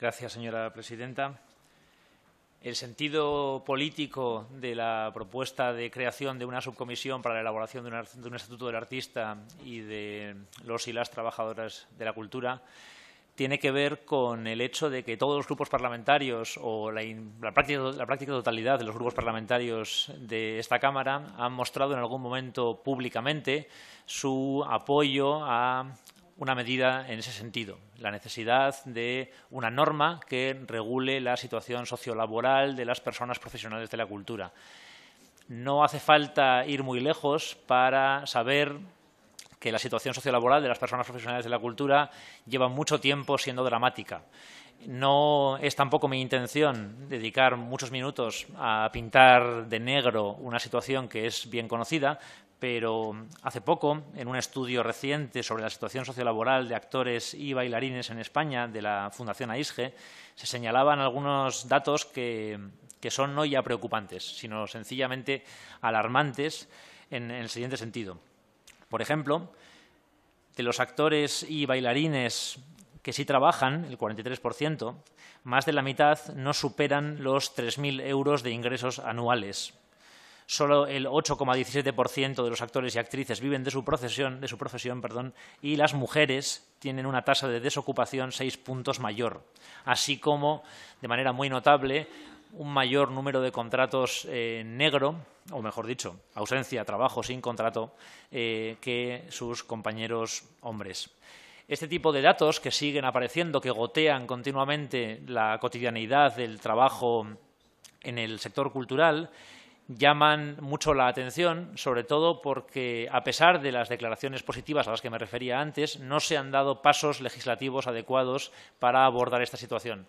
Gracias, señora presidenta. El sentido político de la propuesta de creación de una subcomisión para la elaboración de, un estatuto del artista y de los y las trabajadoras de la cultura tiene que ver con el hecho de que todos los grupos parlamentarios o la, práctica, totalidad de los grupos parlamentarios de esta Cámara han mostrado en algún momento públicamente su apoyo a una medida en ese sentido, la necesidad de una norma que regule la situación sociolaboral de las personas profesionales de la cultura. No hace falta ir muy lejos para saber que la situación sociolaboral de las personas profesionales de la cultura lleva mucho tiempo siendo dramática. No es tampoco mi intención dedicar muchos minutos a pintar de negro una situación que es bien conocida, pero hace poco, en un estudio reciente sobre la situación sociolaboral de actores y bailarines en España de la Fundación AISGE, se señalaban algunos datos que, son no ya preocupantes, sino sencillamente alarmantes en, en el siguiente sentido. Por ejemplo, de los actores y bailarines que sí trabajan, el 43%, más de la mitad no superan los 3.000 euros de ingresos anuales solo el 8,17% de los actores y actrices viven de su profesión, y las mujeres tienen una tasa de desocupación seis puntos mayor, así como, de manera muy notable, un mayor número de contratos eh, negro, o mejor dicho, ausencia, trabajo sin contrato, eh, que sus compañeros hombres. Este tipo de datos que siguen apareciendo, que gotean continuamente la cotidianidad del trabajo en el sector cultural, llaman mucho la atención, sobre todo porque, a pesar de las declaraciones positivas a las que me refería antes, no se han dado pasos legislativos adecuados para abordar esta situación.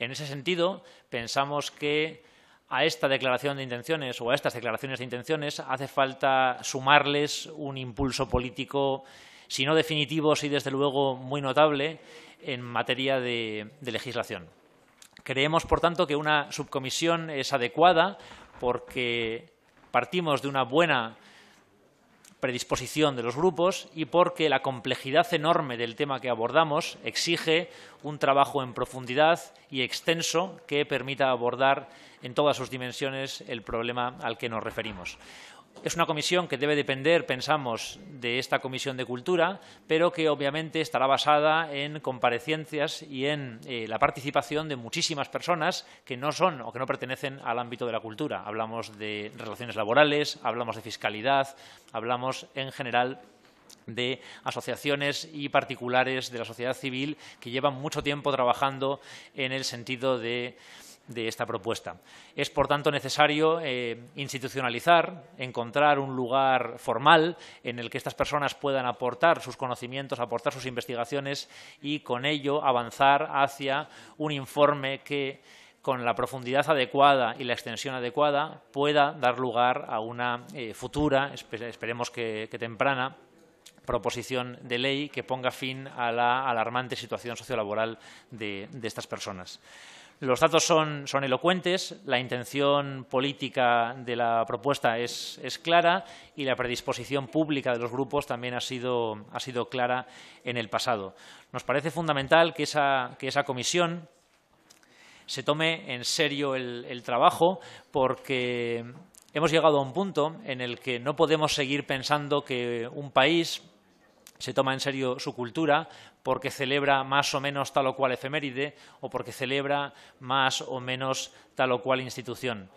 En ese sentido, pensamos que a esta declaración de intenciones o a estas declaraciones de intenciones hace falta sumarles un impulso político, si no definitivo, si desde luego muy notable, en materia de legislación. Creemos, por tanto, que una subcomisión es adecuada porque partimos de una buena predisposición de los grupos y porque la complejidad enorme del tema que abordamos exige un trabajo en profundidad y extenso que permita abordar en todas sus dimensiones el problema al que nos referimos. Es una comisión que debe depender, pensamos, de esta comisión de cultura, pero que obviamente estará basada en comparecencias y en eh, la participación de muchísimas personas que no son o que no pertenecen al ámbito de la cultura. Hablamos de relaciones laborales, hablamos de fiscalidad, hablamos en general de asociaciones y particulares de la sociedad civil que llevan mucho tiempo trabajando en el sentido de de esta propuesta. Es, por tanto, necesario eh, institucionalizar, encontrar un lugar formal en el que estas personas puedan aportar sus conocimientos, aportar sus investigaciones y, con ello, avanzar hacia un informe que con la profundidad adecuada y la extensión adecuada pueda dar lugar a una eh, futura, esperemos que, temprana, proposición de ley que ponga fin a la alarmante situación sociolaboral de estas personas. Los datos son, elocuentes, la intención política de la propuesta es, clara y la predisposición pública de los grupos también ha sido, clara en el pasado. Nos parece fundamental que esa, comisión se tome en serio el trabajo porque hemos llegado a un punto en el que no podemos seguir pensando que un país se toma en serio su cultura, porque celebra más o menos tal o cual efeméride o porque celebra más o menos tal o cual institución.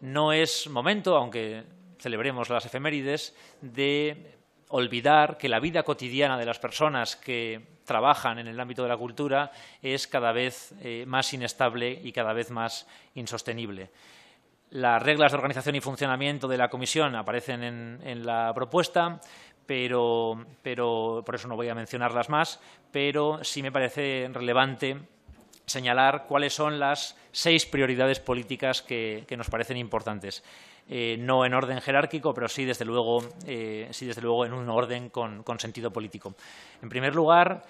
No es momento, aunque celebremos las efemérides, de olvidar que la vida cotidiana de las personas que trabajan en el ámbito de la cultura es cada vez eh, más inestable y cada vez más insostenible. Las reglas de organización y funcionamiento de la comisión aparecen en la propuesta, pero, pero por eso no voy a mencionarlas más, pero sí me parece relevante señalar cuáles son las seis prioridades políticas que, nos parecen importantes. Eh, no en orden jerárquico, pero sí desde luego, eh, desde luego en un orden con, con sentido político. En primer lugar,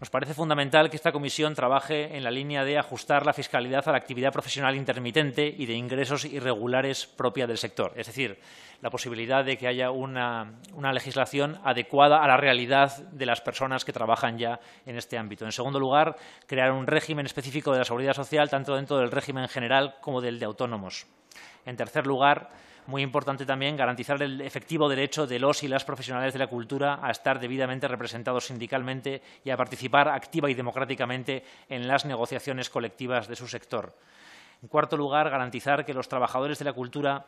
nos parece fundamental que esta comisión trabaje en la línea de ajustar la fiscalidad a la actividad profesional intermitente y de ingresos irregulares propia del sector, es decir, la posibilidad de que haya una, legislación adecuada a la realidad de las personas que trabajan ya en este ámbito. En segundo lugar, crear un régimen específico de la seguridad social, tanto dentro del régimen general como del de autónomos. En tercer lugar, muy importante también garantizar el efectivo derecho de los y las profesionales de la cultura a estar debidamente representados sindicalmente y a participar activa y democráticamente en las negociaciones colectivas de su sector. En cuarto lugar, garantizar que los trabajadores de la cultura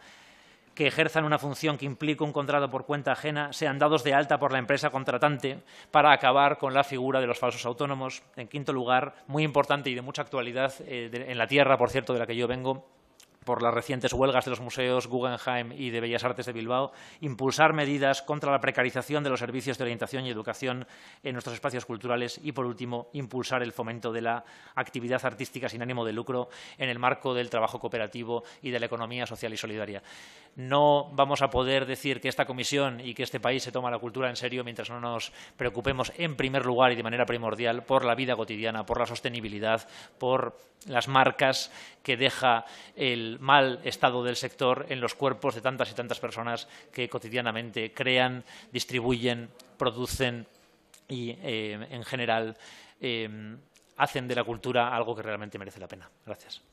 que ejerzan una función que implique un contrato por cuenta ajena sean dados de alta por la empresa contratante para acabar con la figura de los falsos autónomos. En quinto lugar, muy importante y de mucha actualidad eh, en la tierra, por cierto, de la que yo vengo, por las recientes huelgas de los museos Guggenheim y de Bellas Artes de Bilbao, impulsar medidas contra la precarización de los servicios de orientación y educación en nuestros espacios culturales y, por último, impulsar el fomento de la actividad artística sin ánimo de lucro en el marco del trabajo cooperativo y de la economía social y solidaria. No vamos a poder decir que esta comisión y que este país se toma la cultura en serio mientras no nos preocupemos, en primer lugar y de manera primordial, por la vida cotidiana, por la sostenibilidad, por las marcas que deja el el mal estado del sector en los cuerpos de tantas y tantas personas que cotidianamente crean, distribuyen, producen y, eh, en general, eh, hacen de la cultura algo que realmente merece la pena. Gracias.